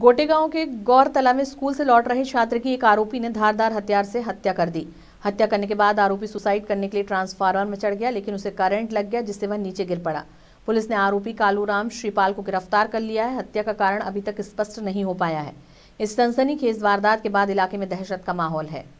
गोटेगांव के गौरतला में स्कूल से लौट रहे छात्र की एक आरोपी ने धारदार हथियार से हत्या कर दी हत्या करने के बाद आरोपी सुसाइड करने के लिए ट्रांसफार्मर में चढ़ गया लेकिन उसे करंट लग गया जिससे वह नीचे गिर पड़ा पुलिस ने आरोपी कालूराम श्रीपाल को गिरफ्तार कर लिया है हत्या का कारण अभी तक स्पष्ट नहीं हो पाया है इस सनसनी वारदात के बाद इलाके में दहशत का माहौल है